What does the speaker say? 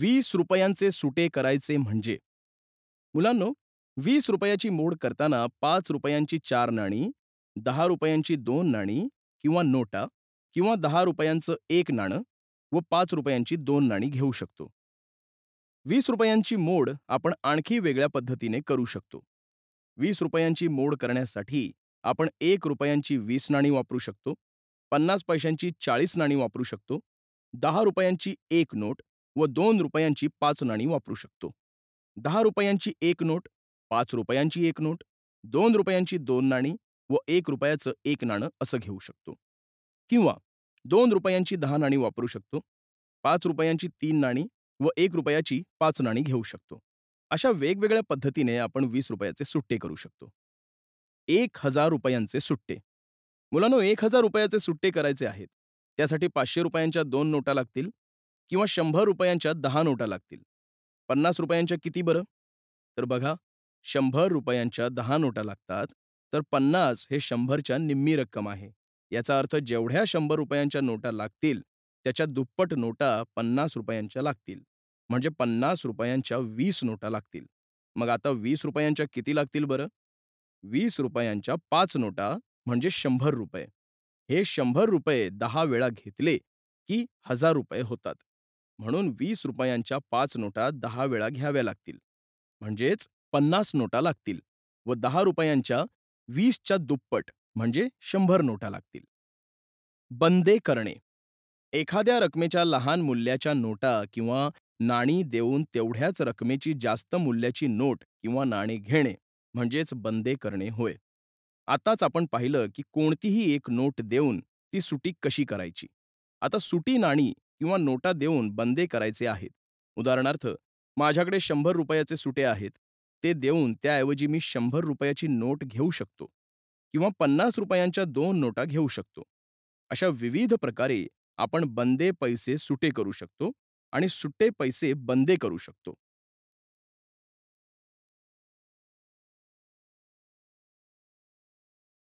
वीस रुपयांचे सुटे करायचे म्हणजे मुलांनो वीस रुपयाची मोड करताना पाच रुपयांची चार नाणी दहा रुपयांची दोन नाणी किंवा नोटा किंवा दहा रुपयांचं एक नाणं व पाच रुपयांची दोन नाणी घेऊ शकतो वीस रुपयांची मोड आपण आणखी वेगळ्या पद्धतीने करू शकतो वीस रुपयांची मोड करण्यासाठी आपण एक रुपयांची वीस नाणी वापरू शकतो पन्नास पैशांची चाळीस नाणी वापरू शकतो दहा रुपयांची एक नोट व दोन रुपयांची पाच नाणी वापरू शकतो दहा रुपयांची एक नोट पाच रुपयांची एक नोट दोन रुपयांची दोन नाणी व एक रुपयाचं एक नाणं असं घेऊ शकतो किंवा दोन रुपयांची दहा नाणी वापरू शकतो पाच रुपयांची तीन नाणी व एक रुपयाची पाच नाणी घेऊ शकतो अशा वेगवेगळ्या पद्धतीने आपण वीस रुपयाचे सुट्टे करू शकतो एक हजार रुपयांचे सुट्टे मुलांनो एक हजार रुपयाचे सुट्टे करायचे आहेत त्यासाठी पाचशे रुपयांच्या दोन नोटा लागतील किंवा शंभर रुपयांच्या दहा नोटा लागतील पन्नास रुपयांच्या किती बरं तर बघा शंभर रुपयांच्या दहा नोटा लागतात तर पन्नास हे शंभरच्या निम्मी रक्कम आहे याचा अर्थ जेवढ्या शंभर रुपयांच्या नोटा लागतील त्याच्या दुप्पट नोटा पन्नास रुपयांच्या लागतील म्हणजे पन्नास रुपयांच्या वीस नोटा लागतील मग आता वीस रुपयांच्या किती लागतील बरं वीस रुपयांच्या पाच नोटा म्हणजे शंभर रुपये हे शंभर रुपये दहा वेळा घेतले की हजार रुपये होतात म्हणून वीस रुपयांच्या पाच नोटा दहा वेळा घ्याव्या लागतील म्हणजेच पन्नास नोटा लागतील व दहा रुपयांच्या वीसच्या दुप्पट म्हणजे शंभर नोटा लागतील बंदे करणे एखाद्या रकमेच्या लहान मूल्याच्या नोटा किंवा नाणी देऊन तेवढ्याच रकमेची जास्त मूल्याची नोट किंवा नाणे घेणे म्हणजेच बंदे करणे होय आताच आपण पाहिलं की कोणतीही एक नोट देऊन ती सुटी कशी करायची आता सुटी नाणी किंवा नोटा देऊन बंदे करायचे आहेत उदाहरणार्थ माझ्याकडे शंभर रुपयाचे सुटे आहेत ते देऊन त्याऐवजी मी शंभर रुपयाची नोट घेऊ शकतो किंवा पन्नास रुपयांच्या दोन नोटा घेऊ शकतो अशा विविध प्रकारे आपण बंदे पैसे सुटे करू शकतो आणि सुट्टे पैसे बंदे करू शकतो